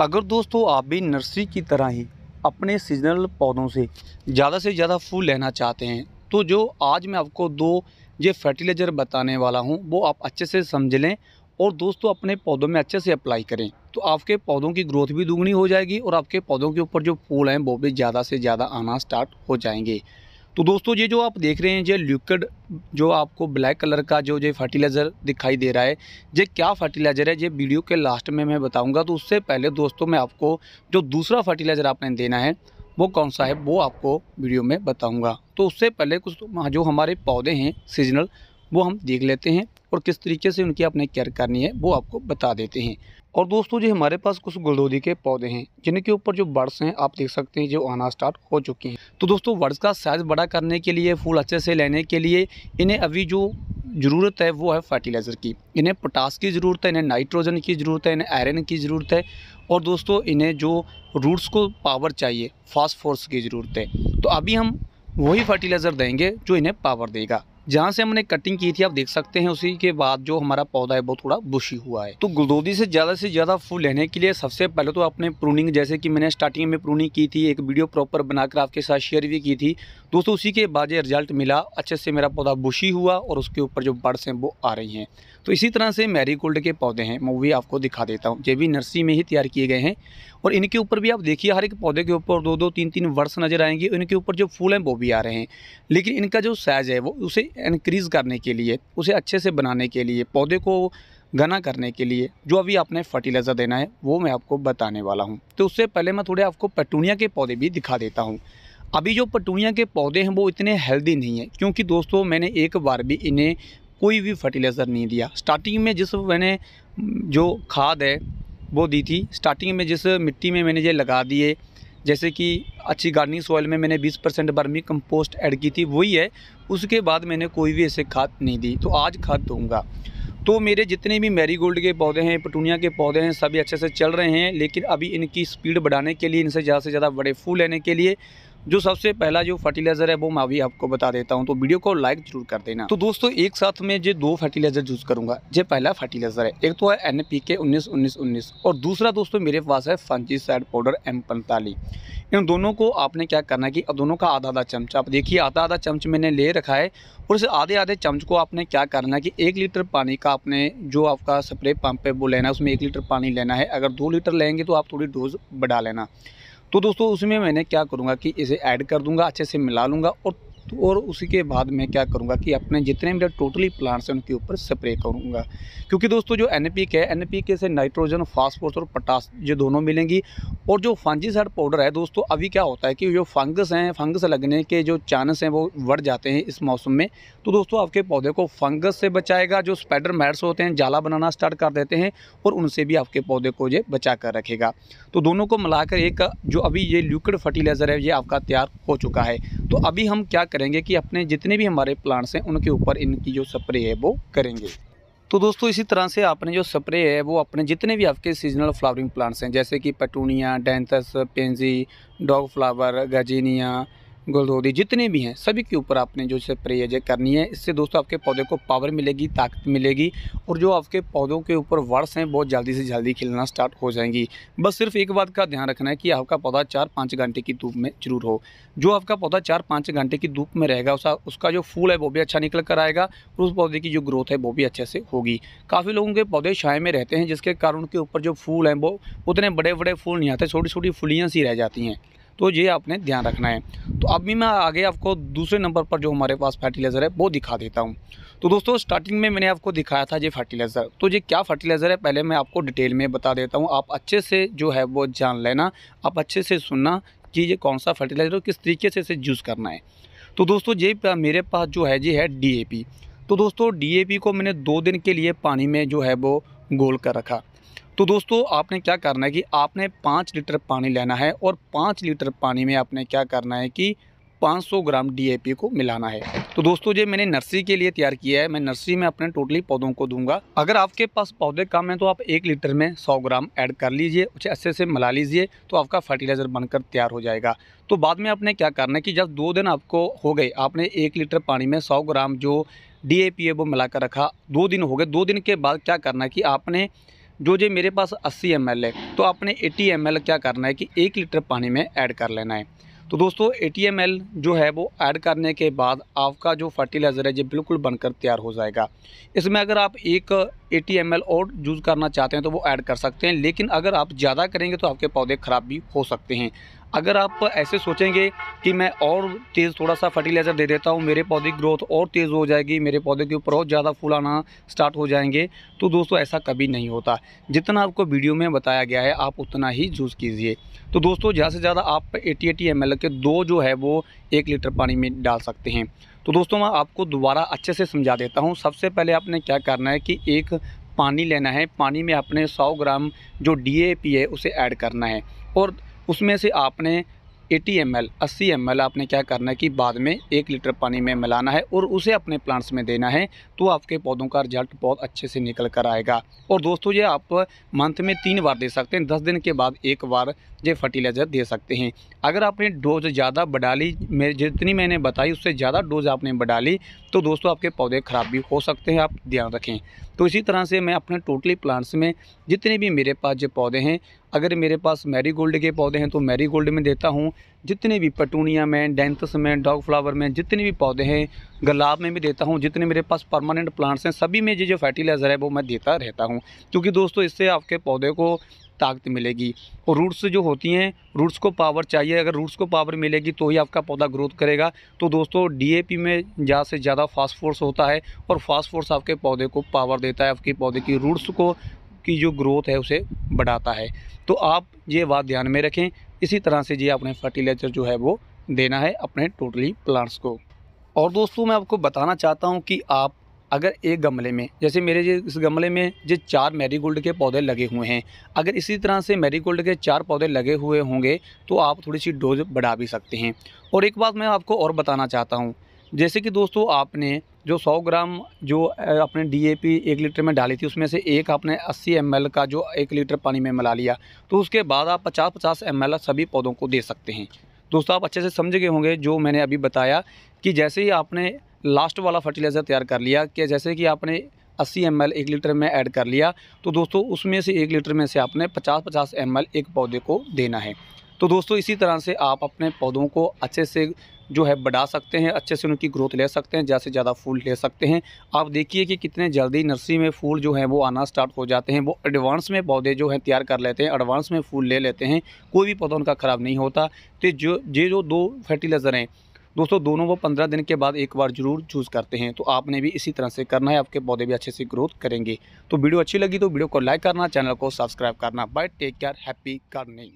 अगर दोस्तों आप भी नर्सरी की तरह ही अपने सीजनल पौधों से ज़्यादा से ज़्यादा फूल लेना चाहते हैं तो जो आज मैं आपको दो ये फर्टिलाइज़र बताने वाला हूँ वो आप अच्छे से समझ लें और दोस्तों अपने पौधों में अच्छे से अप्लाई करें तो आपके पौधों की ग्रोथ भी दुगनी हो जाएगी और आपके पौधों के ऊपर जो फूल हैं वो भी ज़्यादा से ज़्यादा आना स्टार्ट हो जाएंगे तो दोस्तों ये जो आप देख रहे हैं ये ल्यूकड जो आपको ब्लैक कलर का जो ये फर्टिलाइज़र दिखाई दे रहा है ये क्या फर्टिलाइज़र है ये वीडियो के लास्ट में मैं बताऊंगा तो उससे पहले दोस्तों मैं आपको जो दूसरा फर्टिलाइज़र आपने देना है वो कौन सा है वो आपको वीडियो में बताऊँगा तो उससे पहले कुछ तो, हाँ, जो हमारे पौधे हैं सीजनल वो हम देख लेते हैं और किस तरीके से उनकी आपने केयर करनी है वो आपको बता देते हैं और दोस्तों जी हमारे पास कुछ गुलदोदी के पौधे हैं जिनके ऊपर जो बर्ड्स हैं आप देख सकते हैं जो आना स्टार्ट हो चुके हैं तो दोस्तों बर्ड्स का साइज़ बड़ा करने के लिए फूल अच्छे से लेने के लिए इन्हें अभी जो ज़रूरत है वो है फर्टिलाइज़र की इन्हें पोटास की ज़रूरत है इन्हें नाइट्रोजन की ज़रूरत है इन्हें आयरन की ज़रूरत है और दोस्तों इन्हें जो रूट्स को पावर चाहिए फास्फोर्स की ज़रूरत है तो अभी हम वही फर्टिलाइज़र देंगे जो इन्हें पावर देगा जहाँ से हमने कटिंग की थी आप देख सकते हैं उसी के बाद जो हमारा पौधा है वो थोड़ा बुशी हुआ है तो गुलदोदी से ज़्यादा से ज़्यादा फूल लेने के लिए सबसे पहले तो आपने प्रूनिंग जैसे कि मैंने स्टार्टिंग में प्रूनिंग की थी एक वीडियो प्रॉपर बनाकर आपके साथ शेयर भी की थी दोस्तों उसी के बाद ये रिजल्ट मिला अच्छे से मेरा पौधा बुशी हुआ और उसके ऊपर जो बर्ड्स हैं वो आ रही हैं तो इसी तरह से मैरी गोल्ड के पौधे हैं मैं वो भी आपको दिखा देता हूँ ये भी नर्सरी में ही तैयार किए गए हैं और इनके ऊपर भी आप देखिए हर एक पौधे के ऊपर दो दो तीन तीन वर्ष नज़र आएंगे इनके ऊपर जो फूल हैं वो भी आ रहे हैं लेकिन इनका जो साइज़ है वो उसे इनक्रीज़ करने के लिए उसे अच्छे से बनाने के लिए पौधे को घना करने के लिए जो अभी आपने फर्टिलाइज़र देना है वो मैं आपको बताने वाला हूँ तो उससे पहले मैं थोड़े आपको पटूनिया के पौधे भी दिखा देता हूँ अभी जो पटूनिया के पौधे हैं वो इतने हेल्दी नहीं हैं क्योंकि दोस्तों मैंने एक बार भी इन्हें कोई भी फर्टिलाइज़र नहीं दिया स्टार्टिंग में जिस मैंने जो खाद है वो दी थी स्टार्टिंग में जिस मिट्टी में मैंने ये लगा दिए जैसे कि अच्छी गार्डनिंग सॉइल में मैंने 20 परसेंट बर्मी कंपोस्ट ऐड की थी वही है उसके बाद मैंने कोई भी ऐसे खाद नहीं दी तो आज खाद दूंगा तो मेरे जितने भी मैरीगोल्ड के पौधे हैं पटूनिया के पौधे हैं सभी अच्छे से चल रहे हैं लेकिन अभी इनकी स्पीड बढ़ाने के लिए इनसे ज़्यादा से ज़्यादा बड़े फूल लेने के लिए जो सबसे पहला जो फर्टिलाइजर है वो मैं अभी आपको बता देता हूँ तो वीडियो को लाइक जरूर कर देना तो दोस्तों एक साथ में ये दो फर्टिलाइजर यूज़ करूँगा ये पहला फर्टिलाइजर है एक तो है एन पी के उन्नीस उन्नीस उन्नीस और दूसरा दोस्तों मेरे पास है फंजी साइड पाउडर एम इन दोनों को आपने क्या करना है कि दोनों का आधा आधा चमच आप देखिए आधा आधा चमच मैंने ले रखा है और इस आधे आधे चमच को आपने क्या करना है कि एक लीटर पानी का आपने जो आपका स्प्रे पंप है वो लेना है उसमें एक लीटर पानी लेना है अगर दो लीटर लेंगे तो आप थोड़ी डोज बढ़ा लेना तो दोस्तों उसमें मैंने क्या करूँगा कि इसे ऐड कर दूँगा अच्छे से मिला लूँगा और तो और उसी के बाद मैं क्या करूँगा कि अपने जितने मेरे टोटली प्लांट्स हैं उनके ऊपर स्प्रे करूँगा क्योंकि दोस्तों जो एन है एन से नाइट्रोजन फास्फोरस और पटास ये दोनों मिलेंगी और जो फंजीसाइड पाउडर है दोस्तों अभी क्या होता है कि जो फंगस हैं फंगस लगने के जो चांस हैं वो बढ़ जाते हैं इस मौसम में तो दोस्तों आपके पौधे को फंगस से बचाएगा जो स्पैडर मैट्स होते हैं जाला बनाना स्टार्ट कर देते हैं और उनसे भी आपके पौधे को ये बचा कर रखेगा तो दोनों को मिलाकर एक जो अभी ये लिक्विड फर्टिलाइज़र है ये आपका तैयार हो चुका है तो अभी हम क्या करेंगे कि अपने जितने भी हमारे प्लांट्स हैं उनके ऊपर इनकी जो स्प्रे है वो करेंगे तो दोस्तों इसी तरह से आपने जो स्प्रे है वो अपने जितने भी आपके सीजनल फ्लावरिंग प्लांट्स हैं जैसे कि petunia dianthus pansy dog flower gazania गुलदौदी जितने भी हैं सभी के ऊपर आपने जो इसे प्रेजय करनी है इससे दोस्तों आपके पौधे को पावर मिलेगी ताकत मिलेगी और जो आपके पौधों के ऊपर वर्ड्स हैं बहुत जल्दी से जल्दी खिलना स्टार्ट हो जाएंगी बस सिर्फ एक बात का ध्यान रखना है कि आपका पौधा चार पाँच घंटे की धूप में जरूर हो जो आपका पौधा चार पाँच घंटे की धूप में रहेगा उसका उसका जो फूल है वो भी अच्छा निकल कर आएगा और उस पौधे की जो ग्रोथ है वो भी अच्छे से होगी काफ़ी लोगों के पौधे छाए में रहते हैं जिसके कारण उनके ऊपर जो फूल हैं वो उतने बड़े बड़े फूल नहीं आते छोटी छोटी फुलियाँ सी रह जाती हैं तो ये आपने ध्यान रखना है तो अभी मैं आगे आपको दूसरे नंबर पर जो हमारे पास फर्टिलाइज़र है वो दिखा देता हूँ तो दोस्तों स्टार्टिंग में मैंने आपको दिखाया था ये फर्टिलाइज़र तो ये क्या फर्टिलाइज़र है पहले मैं आपको डिटेल में बता देता हूँ आप अच्छे से जो है वो जान लेना आप अच्छे से सुनना कि ये कौन सा फर्टिलाइज़र किस तरीके से इसे यूज़ करना है तो दोस्तों ये मेरे पास जो है ये है डी तो दोस्तों डी को मैंने दो दिन के लिए पानी में जो है वो गोल कर रखा तो दोस्तों आपने क्या करना है कि आपने पाँच लीटर पानी लेना है और पाँच लीटर पानी में आपने क्या करना है कि 500 ग्राम डी को मिलाना है तो दोस्तों ये मैंने नर्सरी के लिए तैयार किया है मैं नर्सरी में अपने टोटली पौधों को दूंगा अगर आपके पास पौधे कम हैं तो आप एक लीटर में 100 ग्राम ऐड कर लीजिए उसे अच्छे से मिला लीजिए तो आपका फर्टिलाइज़र बनकर तैयार हो जाएगा तो बाद में आपने क्या करना है कि जब दो दिन आपको हो गए आपने एक लीटर पानी में सौ ग्राम जो डी है वो मिला रखा दो दिन हो गए दो दिन के बाद क्या करना है कि आपने जो जे मेरे पास 80 एम है तो आपने 80 एम क्या करना है कि एक लीटर पानी में ऐड कर लेना है तो दोस्तों 80 एम जो है वो ऐड करने के बाद आपका जो फर्टिलाइज़र है ये बिल्कुल बनकर तैयार हो जाएगा इसमें अगर आप एक 80 एम और यूज़ करना चाहते हैं तो वो ऐड कर सकते हैं लेकिन अगर आप ज़्यादा करेंगे तो आपके पौधे ख़राब भी हो सकते हैं अगर आप ऐसे सोचेंगे कि मैं और तेज़ थोड़ा सा फर्टिलाइज़र दे देता हूँ मेरे पौधे की ग्रोथ और तेज़ हो जाएगी मेरे पौधे के ऊपर और ज़्यादा फूल आना स्टार्ट हो जाएंगे तो दोस्तों ऐसा कभी नहीं होता जितना आपको वीडियो में बताया गया है आप उतना ही यूज़ कीजिए तो दोस्तों ज़्यादा से ज़्यादा आप एटी एटी एम के दो जो है वो एक लीटर पानी में डाल सकते हैं तो दोस्तों मैं आपको दोबारा अच्छे से समझा देता हूँ सबसे पहले आपने क्या करना है कि एक पानी लेना है पानी में आपने 100 ग्राम जो डी है उसे ऐड करना है और उसमें से आपने 80 एम एल अस्सी एम एल आपने क्या करना है कि बाद में एक लीटर पानी में मिलाना है और उसे अपने प्लांट्स में देना है तो आपके पौधों का रिजल्ट बहुत अच्छे से निकल कर आएगा और दोस्तों ये आप मंथ में तीन बार दे सकते हैं दस दिन के बाद एक बार ये फर्टिलाइज़र दे सकते हैं अगर आपने डोज ज़्यादा बढ़ा ली मेरी जितनी मैंने बताई उससे ज़्यादा डोज आपने बढ़ा ली तो दोस्तों आपके पौधे ख़राब भी हो सकते हैं आप ध्यान रखें तो इसी तरह से मैं अपने टोटली प्लांट्स में जितने भी मेरे पास जो पौधे हैं अगर मेरे पास मैरी गोल्ड के पौधे हैं तो मैरी गोल्ड में देता हूँ जितने भी पटूनिया में डेंथस में डॉग फ्लावर में जितने भी पौधे हैं गुलाब में भी देता हूँ जितने मेरे पास परमानेंट प्लांट्स हैं सभी में जो जो फर्टिलाइज़र है वो मैं देता रहता हूँ क्योंकि दोस्तों इससे आपके पौधे को ताकत मिलेगी और रूट्स जो होती हैं रूट्स को पावर चाहिए अगर रूट्स को पावर मिलेगी तो ही आपका पौधा ग्रोथ करेगा तो दोस्तों डीएपी में ज़्यादा से ज़्यादा फास्फोर्स होता है और फास्फोर्स आपके पौधे को पावर देता है आपके पौधे की रूट्स को की जो ग्रोथ है उसे बढ़ाता है तो आप ये बात ध्यान में रखें इसी तरह से ये अपने फर्टिलाइज़र जो है वो देना है अपने टोटली प्लांट्स को और दोस्तों मैं आपको बताना चाहता हूँ कि आप अगर एक गमले में जैसे मेरे इस गमले में जो चार मैरीगोल्ड के पौधे लगे हुए हैं अगर इसी तरह से मैरीगोल्ड के चार पौधे लगे हुए होंगे तो आप थोड़ी सी डोज बढ़ा भी सकते हैं और एक बात मैं आपको और बताना चाहता हूँ जैसे कि दोस्तों आपने जो 100 ग्राम जो अपने पी एक लीटर में डाली थी उसमें से एक आपने 80 एम का जो एक लीटर पानी में मिला लिया तो उसके बाद आप 50-50 एम सभी पौधों को दे सकते हैं दोस्तों आप अच्छे से समझ गए होंगे जो मैंने अभी बताया कि जैसे ही आपने लास्ट वाला फर्टिलाइज़र तैयार कर लिया कि जैसे कि आपने 80 एम एक लीटर में ऐड कर लिया तो दोस्तों उसमें से एक लीटर में से आपने 50-50 एम एक पौधे को देना है तो दोस्तों इसी तरह से आप अपने पौधों को अच्छे से जो है बढ़ा सकते हैं अच्छे से उनकी ग्रोथ ले सकते हैं ज़्यादा से ज़्यादा फूल ले सकते हैं आप देखिए कि कितने जल्दी नर्सरी में फूल जो है वो आना स्टार्ट हो जाते हैं वो एडवांस में पौधे जो हैं तैयार कर लेते हैं एडवांस में फूल ले लेते हैं कोई भी पौधा उनका ख़राब नहीं होता तो जो ये जो दो फर्टिलाइज़र हैं दोस्तों दोनों वो पंद्रह दिन के बाद एक बार जरूर चूज़ करते हैं तो आपने भी इसी तरह से करना है आपके पौधे भी अच्छे से ग्रोथ करेंगे तो वीडियो अच्छी लगी तो वीडियो को लाइक करना चैनल को सब्सक्राइब करना bye take care happy gardening